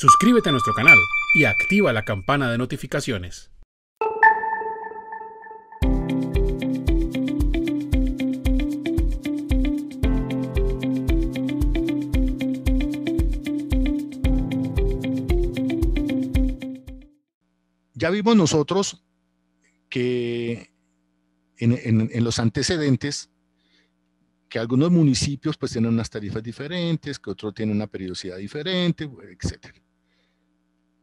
Suscríbete a nuestro canal y activa la campana de notificaciones. Ya vimos nosotros que en, los antecedentes que algunos municipios pues tienen unas tarifas diferentes, que otros tienen una periodicidad diferente, etcétera.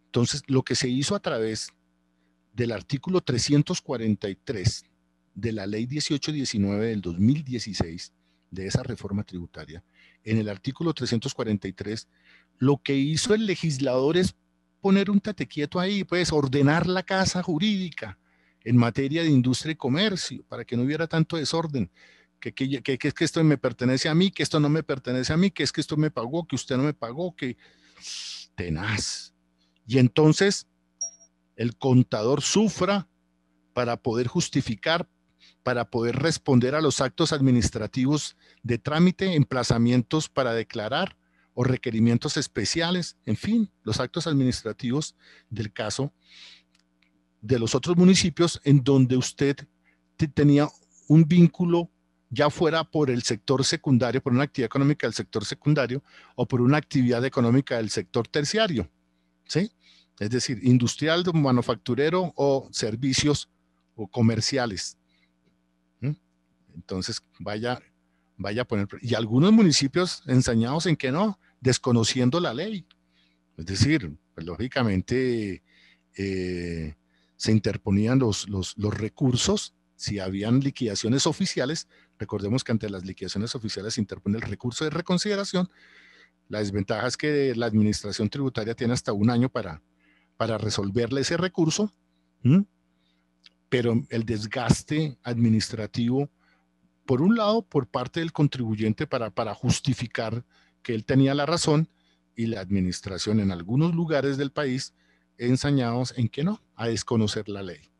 Entonces, lo que se hizo a través del artículo 343 de la ley 1819 del 2016, de esa reforma tributaria, en el artículo 343, lo que hizo el legislador es poner un tatequieto ahí, pues ordenar la casa jurídica en materia de industria y comercio, para que no hubiera tanto desorden, que, que, que, que, esto me pertenece a mí, que esto no me pertenece a mí, que es que esto me pagó, que usted no me pagó, que tenaz. Y entonces el contador sufra para poder justificar, para poder responder a los actos administrativos de trámite, emplazamientos para declarar o requerimientos especiales, en fin, los actos administrativos del caso de los otros municipios en donde usted tenía un vínculo ya fuera por el sector secundario, por una actividad económica del sector secundario o por una actividad económica del sector terciario. ¿sí? Es decir, industrial, manufacturero o servicios o comerciales. ¿Mm? Entonces, vaya, vaya a poner... Y algunos municipios ensañados en que no, desconociendo la ley. Es decir, pues, lógicamente eh, se interponían los, los recursos si habían liquidaciones oficiales, recordemos que ante las liquidaciones oficiales se interpone el recurso de reconsideración, la desventaja es que la administración tributaria tiene hasta un año para, para resolverle ese recurso, pero el desgaste administrativo, por un lado, por parte del contribuyente para, para justificar que él tenía la razón y la administración en algunos lugares del país ensañados en que no, a desconocer la ley.